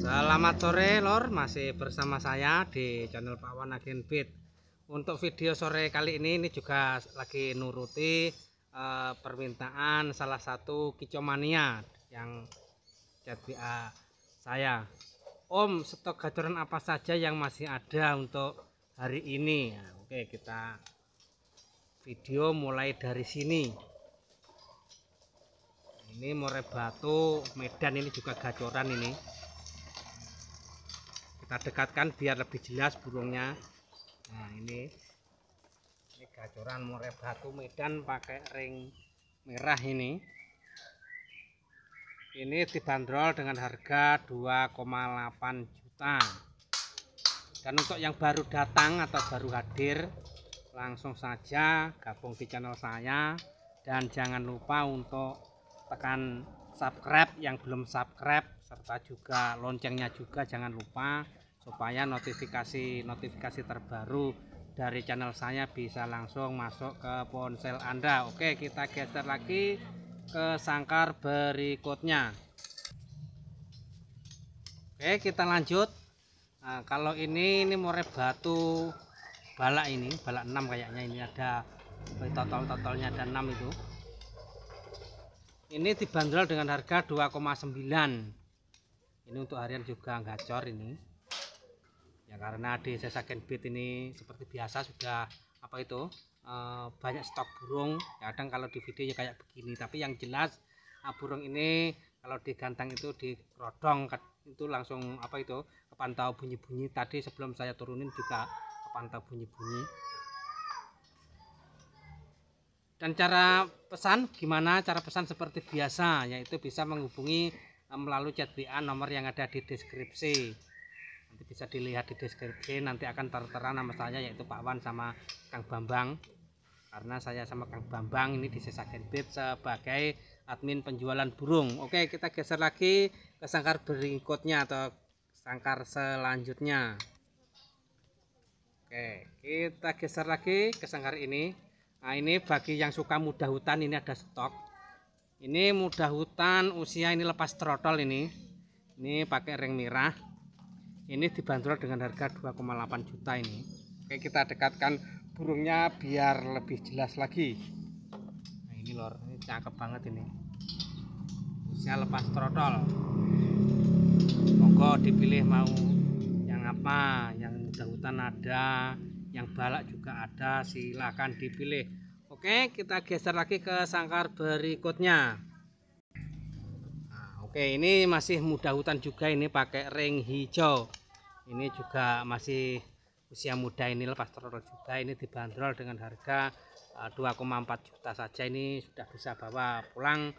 Selamat sore lor, masih bersama saya di channel Pak Wan Agen Fit. Untuk video sore kali ini ini juga lagi nuruti eh, permintaan salah satu kicomania yang via eh, saya. Om, stok gacoran apa saja yang masih ada untuk hari ini? nah, oke, kita video mulai dari sini. Ini murai batu Medan ini juga gacoran ini kita dekatkan biar lebih jelas burungnya nah ini ini gacoran murai batu medan pakai ring merah ini ini dibanderol dengan harga 2,8 juta dan untuk yang baru datang atau baru hadir langsung saja gabung di channel saya dan jangan lupa untuk tekan subscribe yang belum subscribe serta juga loncengnya juga jangan lupa supaya notifikasi notifikasi terbaru dari channel saya bisa langsung masuk ke ponsel Anda. Oke, kita geser lagi ke sangkar berikutnya. Oke, kita lanjut. Nah, kalau ini ini murai batu balak ini, balak 6 kayaknya ini ada total-totalnya ada 6 itu. Ini dibanderol dengan harga 2,9. Ini untuk harian juga gacor ini ya karena di desa bit ini seperti biasa sudah apa itu e, banyak stok burung ya, kadang kalau di video ya kayak begini tapi yang jelas eh, burung ini kalau digantang itu di rodong itu langsung apa itu kepantau bunyi-bunyi tadi sebelum saya turunin juga kepantau bunyi-bunyi dan cara pesan gimana cara pesan seperti biasa yaitu bisa menghubungi eh, melalui chat WA nomor yang ada di deskripsi nanti bisa dilihat di deskripsi nanti akan tertera nama saya yaitu Pak Wan sama Kang Bambang karena saya sama Kang Bambang ini di Sesagen sebagai admin penjualan burung oke kita geser lagi ke sangkar berikutnya atau sangkar selanjutnya Oke, kita geser lagi ke sangkar ini. Nah, ini bagi yang suka mudah hutan ini ada stok. Ini mudah hutan usia ini lepas trotol ini. Ini pakai ring merah ini dibanderol dengan harga 2,8 juta ini oke kita dekatkan burungnya biar lebih jelas lagi nah ini lor ini cakep banget ini usia lepas trotol monggo dipilih mau yang apa yang muda hutan ada yang balak juga ada silahkan dipilih oke kita geser lagi ke sangkar berikutnya nah, oke ini masih muda hutan juga ini pakai ring hijau ini juga masih usia muda ini lepas teror juga ini dibanderol dengan harga 2,4 eh, juta saja ini sudah bisa bawa pulang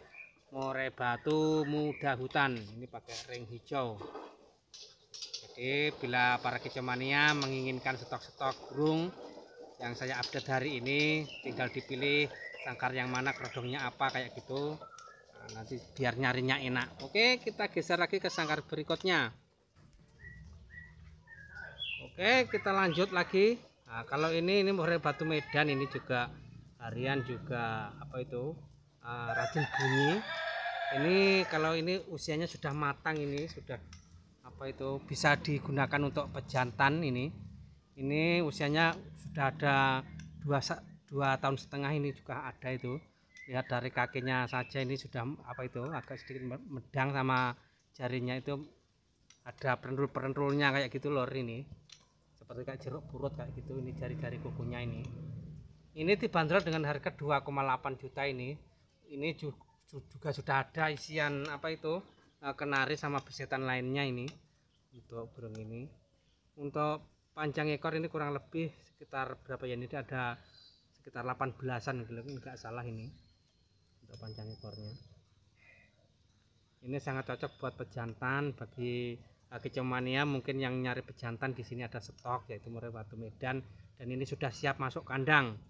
more batu muda hutan ini pakai ring hijau jadi bila para kicomania menginginkan stok-stok burung yang saya update hari ini tinggal dipilih sangkar yang mana kerodongnya apa kayak gitu nah, nanti biar nyarinya enak oke kita geser lagi ke sangkar berikutnya Oke, kita lanjut lagi. Nah, kalau ini ini murai batu medan ini juga harian juga apa itu uh, ah, racun bunyi. Ini kalau ini usianya sudah matang ini sudah apa itu bisa digunakan untuk pejantan ini. Ini usianya sudah ada dua dua tahun setengah ini juga ada itu. Lihat dari kakinya saja ini sudah apa itu agak sedikit medang sama jarinya itu ada perentul-perentulnya kayak gitu lor ini seperti kayak jeruk purut kayak gitu ini jari-jari kukunya ini ini dibanderol dengan harga 2,8 juta ini ini juga sudah ada isian apa itu e, kenari sama besetan lainnya ini untuk burung ini untuk panjang ekor ini kurang lebih sekitar berapa ya ini ada sekitar 18an gitu enggak salah ini untuk panjang ekornya ini sangat cocok buat pejantan bagi Eh, kecomania ya, mungkin yang nyari pejantan di sini ada stok yaitu murai batu medan dan ini sudah siap masuk kandang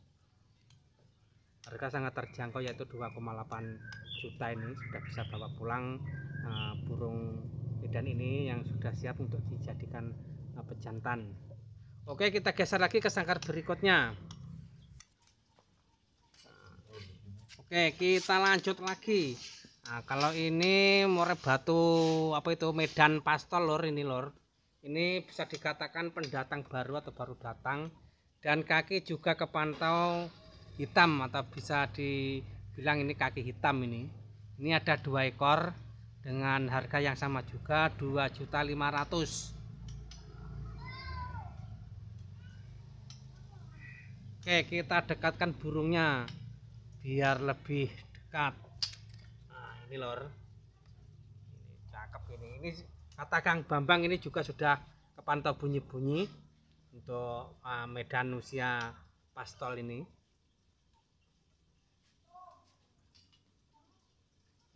harga sangat terjangkau yaitu 2,8 juta ini sudah bisa bawa pulang uh, burung medan ini yang sudah siap untuk dijadikan uh, pejantan oke kita geser lagi ke sangkar berikutnya oke kita lanjut lagi Nah, kalau ini more batu apa itu Medan Pastol lor ini lor. Ini bisa dikatakan pendatang baru atau baru datang dan kaki juga kepantau hitam atau bisa dibilang ini kaki hitam ini. Ini ada dua ekor dengan harga yang sama juga 2.500. Oke, kita dekatkan burungnya biar lebih dekat ini lor ini cakep ini ini kata Kang Bambang ini juga sudah kepantau bunyi-bunyi untuk uh, medan usia pastol ini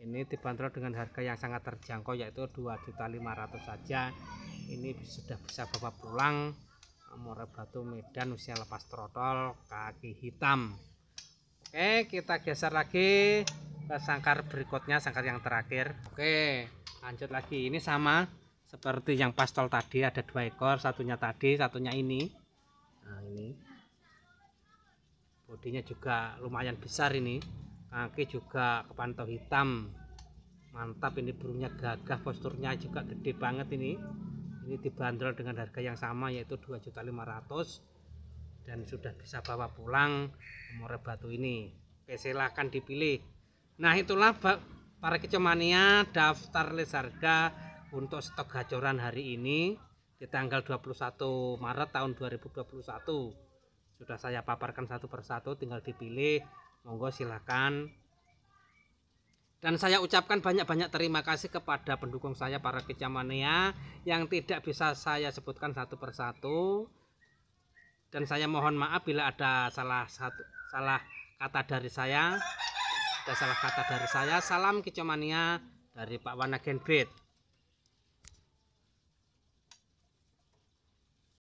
ini dibanderol dengan harga yang sangat terjangkau yaitu 2.500 saja ini sudah bisa bapak pulang eh, Amore Batu Medan usia lepas trotol kaki hitam oke kita geser lagi ke sangkar berikutnya sangkar yang terakhir oke lanjut lagi ini sama seperti yang pastol tadi ada dua ekor satunya tadi satunya ini nah ini bodinya juga lumayan besar ini kaki juga kepantau hitam mantap ini burungnya gagah posturnya juga gede banget ini ini dibanderol dengan harga yang sama yaitu 2.500 dan sudah bisa bawa pulang umur batu ini oke silahkan dipilih Nah itulah para kecomania daftar list harga untuk stok gacoran hari ini di tanggal 21 Maret tahun 2021 sudah saya paparkan satu persatu tinggal dipilih monggo silakan dan saya ucapkan banyak-banyak terima kasih kepada pendukung saya para kecamania yang tidak bisa saya sebutkan satu persatu dan saya mohon maaf bila ada salah satu salah kata dari saya ada salah kata dari saya. Salam kicomania dari Pak Wana Genbrit.